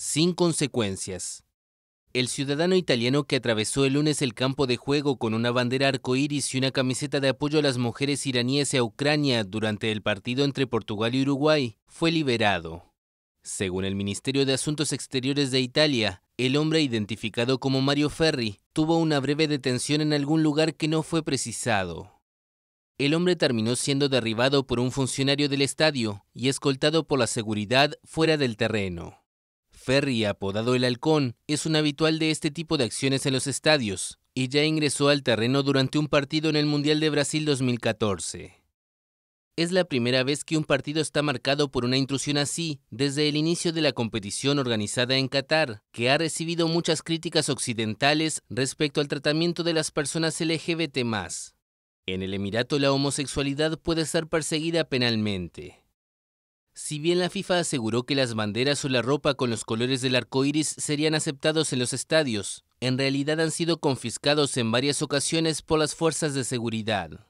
sin consecuencias. El ciudadano italiano que atravesó el lunes el campo de juego con una bandera arcoíris y una camiseta de apoyo a las mujeres iraníes a Ucrania durante el partido entre Portugal y Uruguay fue liberado. Según el Ministerio de Asuntos Exteriores de Italia, el hombre identificado como Mario Ferri tuvo una breve detención en algún lugar que no fue precisado. El hombre terminó siendo derribado por un funcionario del estadio y escoltado por la seguridad fuera del terreno. Ferry, apodado El Halcón, es un habitual de este tipo de acciones en los estadios y ya ingresó al terreno durante un partido en el Mundial de Brasil 2014. Es la primera vez que un partido está marcado por una intrusión así desde el inicio de la competición organizada en Qatar, que ha recibido muchas críticas occidentales respecto al tratamiento de las personas LGBT. En el Emirato la homosexualidad puede ser perseguida penalmente. Si bien la FIFA aseguró que las banderas o la ropa con los colores del arco iris serían aceptados en los estadios, en realidad han sido confiscados en varias ocasiones por las fuerzas de seguridad.